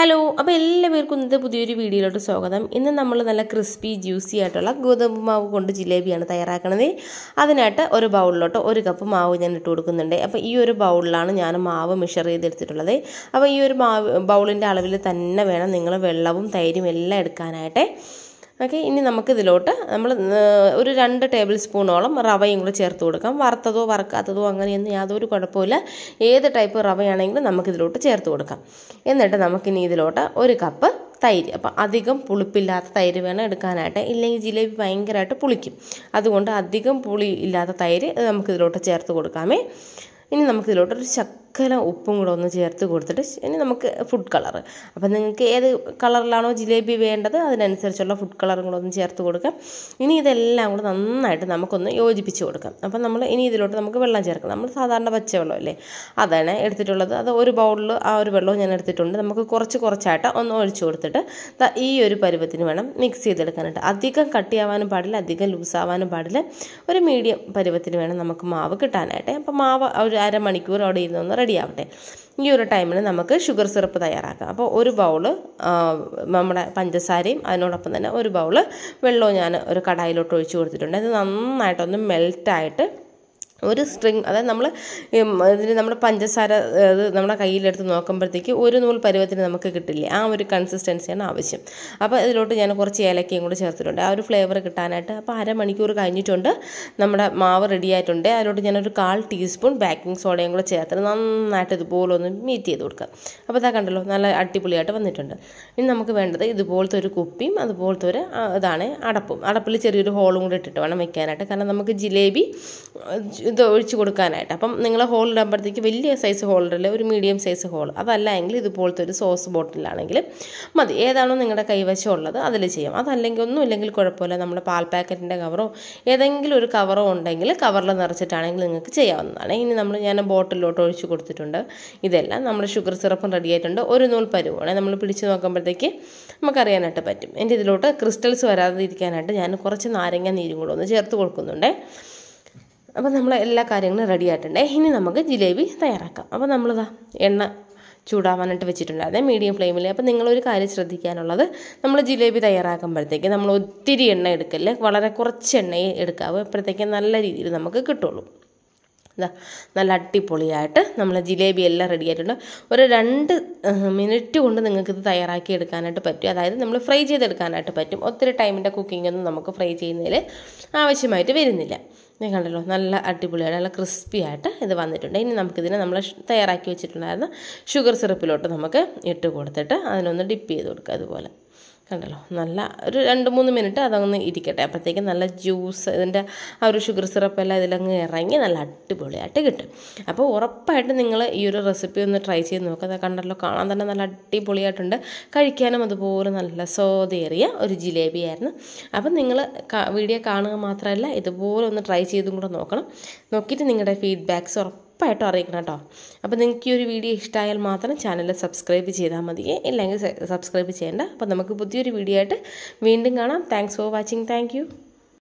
hello അപ്പോൾ എല്ലാവർക്കും ഇന്നത്തെ പുതിയൊരു വീഡിയോയിലോട്ട് സ്വാഗതം ഇന്ന് നമ്മൾ നല്ല ക്രിസ്പി ജ്യൂസി ആയിട്ടുള്ള ഗോതമ്പ് മാവ് കൊണ്ട് ജിലേബിയാണ് തയ്യാറാക്കുന്നത് അതിനായിട്ട് ഒരു ബൗളിലോട്ട് ഒരു കപ്പ് മാവ് ഞാൻ ഇട്ട് കൊടുക്കുന്നുണ്ട് അപ്പോൾ ഈ ഒരു ബൗളിലാണ് ഞാൻ മാവ് മിഷർ ചെയ്തെടുത്തിട്ടുള്ളത് അപ്പോൾ ഈ ഒരു മാവ് ബൗളിൻ്റെ അളവിൽ തന്നെ വേണം നിങ്ങൾ വെള്ളവും തൈരും എല്ലാം എടുക്കാനായിട്ട് ഓക്കെ ഇനി നമുക്ക് നമ്മൾ ഒരു രണ്ട് ടേബിൾ സ്പൂണോളം റവയും കൂടെ ചേർത്ത് കൊടുക്കാം വറുത്തതോ വറുക്കാത്തതോ അങ്ങനെയൊന്നും യാതൊരു കുഴപ്പമില്ല ഏത് ടൈപ്പ് റവയാണെങ്കിലും നമുക്കിതിലോട്ട് ചേർത്ത് കൊടുക്കാം എന്നിട്ട് നമുക്കിനി ഇതിലോട്ട് ഒരു കപ്പ് തൈര് അപ്പം അധികം പുളിപ്പില്ലാത്ത തൈര് വേണം എടുക്കാനായിട്ട് ഇല്ലെങ്കിൽ ജിലേബി ഭയങ്കരമായിട്ട് പുളിക്കും അതുകൊണ്ട് അധികം പുളി ഇല്ലാത്ത തൈര് നമുക്കിതിലോട്ട് ചേർത്ത് കൊടുക്കാമേ ഇനി നമുക്കിതിലോട്ടൊരു ശക്തി ശകലം ഉപ്പും കൂടെ ഒന്ന് ചേർത്ത് കൊടുത്തിട്ട് ഇനി നമുക്ക് ഫുഡ് കളർ അപ്പം നിങ്ങൾക്ക് ഏത് കളറിലാണോ ജിലേബി വേണ്ടത് അതിനനുസരിച്ചുള്ള ഫുഡ് കളറും കൂടെ ഒന്ന് ചേർത്ത് കൊടുക്കാം ഇനി ഇതെല്ലാം കൂടെ നന്നായിട്ട് നമുക്കൊന്ന് യോജിപ്പിച്ച് കൊടുക്കാം അപ്പം നമ്മൾ ഇനി ഇതിലോട്ട് നമുക്ക് വെള്ളം ചേർക്കണം നമ്മൾ സാധാരണ അല്ലേ അതാണ് എടുത്തിട്ടുള്ളത് അത് ഒരു ബൗളിൽ ആ ഒരു വെള്ളവും ഞാൻ എടുത്തിട്ടുണ്ട് നമുക്ക് കുറച്ച് കുറച്ചായിട്ട് ഒന്ന് ഒഴിച്ചു കൊടുത്തിട്ട് ഈ ഒരു പരുവത്തിന് വേണം മിക്സ് ചെയ്തെടുക്കാനായിട്ട് അധികം കട്ടിയാവാനും പാടില്ല അധികം ലൂസാവാനും പാടില്ല ഒരു മീഡിയം പരുവത്തിന് വേണം നമുക്ക് മാവ് കിട്ടാനായിട്ട് അപ്പോൾ മാവ് ഒരു അരമണിക്കൂർ അവിടെ ഇരുന്നൊന്ന് റെഡി ആവട്ടെ ഈ ഒരു ടൈമിൽ നമുക്ക് ഷുഗർ സിറപ്പ് തയ്യാറാക്കാം അപ്പോൾ ഒരു ബൗള് നമ്മുടെ പഞ്ചസാരയും അതിനോടൊപ്പം തന്നെ ഒരു ബൗള് വെള്ളവും ഞാൻ ഒരു കടായിലോട്ട് ഒഴിച്ച് കൊടുത്തിട്ടുണ്ട് ഇത് നന്നായിട്ടൊന്ന് മെൽറ്റായിട്ട് ഒരു സ്ട്രിങ് അതായത് നമ്മൾ ഇതിന് നമ്മൾ പഞ്ചസാര അത് നമ്മുടെ കയ്യിലെടുത്ത് നോക്കുമ്പോഴത്തേക്ക് ഒരു നൂൽ പരുവത്തിന് നമുക്ക് കിട്ടില്ലേ ആ ഒരു കൺസിസ്റ്റൻസിയാണ് ആവശ്യം അപ്പോൾ ഇതിലോട്ട് ഞാൻ കുറച്ച് ഏലക്കയും കൂടി ചേർത്തിട്ടുണ്ട് ആ ഒരു ഫ്ലേവർ കിട്ടാനായിട്ട് അപ്പോൾ അരമണിക്കൂർ കഴിഞ്ഞിട്ടുണ്ട് നമ്മുടെ മാവ് റെഡി ആയിട്ടുണ്ട് അതിലോട്ട് ഞാനൊരു കാൽ ടീസ്പൂൺ ബേക്കിംഗ് സോഡയും കൂടെ ചേർത്തിട്ട് നന്നായിട്ട് ഇതുപോലെ ഒന്ന് മീറ്റ് ചെയ്ത് കൊടുക്കുക അപ്പോൾ ഇതാ കണ്ടല്ലോ നല്ല അടിപൊളിയായിട്ട് വന്നിട്ടുണ്ട് ഇനി നമുക്ക് വേണ്ടത് ഇതുപോലത്തെ ഒരു കുപ്പിയും അതുപോലത്തെ ഒരു ഇതാണ് അടപ്പും അടപ്പിൽ ചെറിയൊരു ഹോളും കൂടി ഇട്ടിട്ട് വേണം വെക്കാനായിട്ട് കാരണം നമുക്ക് ജിലേബി ഇത് ഒഴിച്ച് കൊടുക്കാനായിട്ട് അപ്പം നിങ്ങൾ ഹോൾ ഇടുമ്പോഴത്തേക്ക് വലിയ സൈസ് ഹോൾഡറിൽ ഒരു മീഡിയം സൈസ് ഹോൾ അതല്ല എങ്കിൽ ഇതുപോലത്തെ ഒരു സോസ് ബോട്ടിലാണെങ്കിൽ മതി ഏതാണോ നിങ്ങളുടെ കൈവശം ഉള്ളത് അതിൽ ചെയ്യാം അതല്ലെങ്കിൽ ഒന്നും ഇല്ലെങ്കിൽ കുഴപ്പമില്ല നമ്മുടെ പാൽ പാക്കറ്റിൻ്റെ കവറോ ഏതെങ്കിലും ഒരു കവറോ ഉണ്ടെങ്കിൽ കവറിൽ നിറച്ചിട്ടാണെങ്കിൽ നിങ്ങൾക്ക് ചെയ്യാവുന്നതാണ് ഇനി നമ്മൾ ഞാൻ ബോട്ടിലോട്ട് ഒഴിച്ച് കൊടുത്തിട്ടുണ്ട് ഇതെല്ലാം നമ്മൾ ഷുഗർ സിറപ്പും റെഡി ആയിട്ടുണ്ട് ഒരു നൂൽ പരുവാണ് നമ്മൾ പിടിച്ച് നോക്കുമ്പോഴത്തേക്ക് നമുക്കറിയാനായിട്ട് പറ്റും എൻ്റെ ഇതിലോട്ട് ക്രിസ്റ്റൽസ് വരാതെ ഇരിക്കാനായിട്ട് ഞാൻ കുറച്ച് നാരങ്ങ നീരും കൂടെ ഒന്ന് ചേർത്ത് കൊടുക്കുന്നുണ്ട് അപ്പോൾ നമ്മൾ എല്ലാ കാര്യങ്ങളും റെഡി ആയിട്ടുണ്ട് ഇനി നമുക്ക് ജിലേബി തയ്യാറാക്കാം അപ്പോൾ നമ്മളിതാ എണ്ണ ചൂടാവാനായിട്ട് വെച്ചിട്ടുണ്ടായിരുന്നേ മീഡിയം ഫ്ലെയിമിൽ അപ്പോൾ നിങ്ങളൊരു കാര്യം ശ്രദ്ധിക്കാനുള്ളത് നമ്മൾ ജിലേബി തയ്യാറാക്കുമ്പോഴത്തേക്ക് നമ്മൾ ഒത്തിരി എണ്ണ എടുക്കല്ലേ വളരെ കുറച്ച് എണ്ണയെ എടുക്കാവൂ അപ്പോഴത്തേക്ക് നല്ല രീതിയിൽ നമുക്ക് കിട്ടുള്ളൂ നല്ല അടിപൊളിയായിട്ട് നമ്മൾ ജിലേബി എല്ലാം റെഡി ആയിട്ടുണ്ട് ഒരു രണ്ട് മിനിറ്റ് കൊണ്ട് നിങ്ങൾക്ക് ഇത് തയ്യാറാക്കി എടുക്കാനായിട്ട് പറ്റും അതായത് നമ്മൾ ഫ്രൈ ചെയ്തെടുക്കാനായിട്ട് പറ്റും ഒത്തിരി ടൈമിൻ്റെ കുക്കിംഗ് ഒന്നും നമുക്ക് ഫ്രൈ ചെയ്യുന്നതിൽ ആവശ്യമായിട്ട് വരുന്നില്ല ഞാൻ കണ്ടല്ലോ നല്ല അടിപൊളിയായിട്ട് നല്ല ക്രിസ്പി ആയിട്ട് ഇത് വന്നിട്ടുണ്ട് ഇനി നമുക്കിതിനെ നമ്മൾ തയ്യാറാക്കി വെച്ചിട്ടുണ്ടായിരുന്ന ഷുഗർ സിറപ്പിലോട്ട് നമുക്ക് ഇട്ട് കൊടുത്തിട്ട് അതിനൊന്ന് ഡിപ്പ് ചെയ്ത് കൊടുക്കുക അതുപോലെ കണ്ടല്ലോ നല്ല ഒരു രണ്ട് മൂന്ന് മിനിറ്റ് അതൊന്ന് ഇരിക്കട്ടെ അപ്പോഴത്തേക്കും നല്ല ജ്യൂസ് ഇതിൻ്റെ ആ ഒരു ഷുഗർ സിറപ്പെല്ലാം ഇതിലങ്ങ് ഇറങ്ങി നല്ല അടിപൊളിയായിട്ട് കിട്ടും അപ്പോൾ ഉറപ്പായിട്ട് നിങ്ങൾ ഈ ഒരു റെസിപ്പി ഒന്ന് ട്രൈ ചെയ്ത് നോക്കുക കണ്ടല്ലോ കാണാൻ തന്നെ നല്ല അടിപൊളിയായിട്ടുണ്ട് കഴിക്കാനും അതുപോലെ നല്ല സ്വാദേറിയ ഒരു ജിലേബിയായിരുന്നു അപ്പം നിങ്ങൾ വീഡിയോ കാണുക മാത്രമല്ല ഇതുപോലെ ഒന്ന് ട്രൈ ചെയ്തും കൂടെ നോക്കണം നോക്കിയിട്ട് നിങ്ങളുടെ ഫീഡ്ബാക്ക്സ് ഉറപ്പായിട്ടും അറിയിക്കണം കേട്ടോ അപ്പോൾ നിങ്ങൾക്ക് ഈ ഒരു വീഡിയോ ഇഷ്ടമായാൽ മാത്രം ചാനൽ സബ്സ്ക്രൈബ് ചെയ്താൽ മതി ഇല്ലെങ്കിൽ സബ്സ്ക്രൈബ് ചെയ്യേണ്ട അപ്പോൾ നമുക്ക് പുതിയൊരു വീഡിയോ ആയിട്ട് വീണ്ടും കാണാം താങ്ക്സ് ഫോർ വാച്ചിങ് താങ്ക്